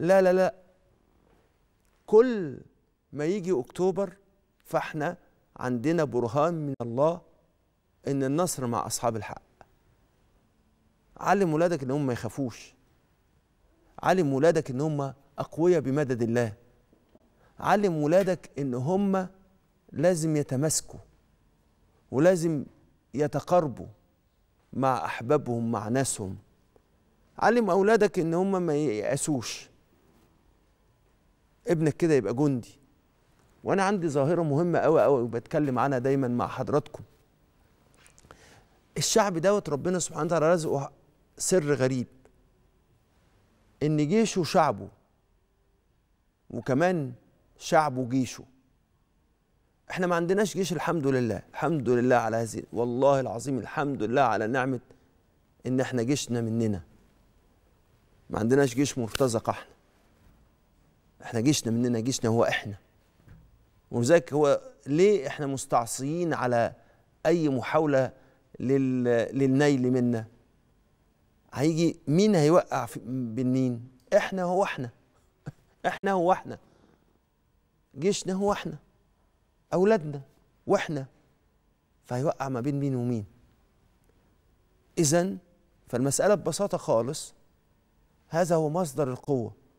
لا لا لا كل ما يجي اكتوبر فاحنا عندنا برهان من الله ان النصر مع اصحاب الحق علم ولادك ان هم ما يخافوش علم ولادك ان هم اقوياء بمدد الله علم ولادك ان هم لازم يتماسكوا ولازم يتقاربوا مع احبابهم مع ناسهم علم اولادك ان هم ما ييأسوش ابنك كده يبقى جندي وانا عندي ظاهره مهمه قوي قوي وبتكلم عنها دايما مع حضراتكم الشعب دوت ربنا سبحانه وتعالى رزقه سر غريب ان جيشه شعبه وكمان شعبه جيشه احنا ما عندناش جيش الحمد لله الحمد لله على هذه والله العظيم الحمد لله على نعمه ان احنا جيشنا مننا ما عندناش جيش مرتزق احنا احنا جيشنا مننا جيشنا هو احنا ولذلك هو ليه احنا مستعصيين على اي محاوله لل... للنيل منا هيجي مين هيوقع بالنين احنا هو احنا احنا هو احنا جيشنا هو احنا اولادنا واحنا فهيوقع ما بين مين ومين اذا فالمساله ببساطه خالص هذا هو مصدر القوه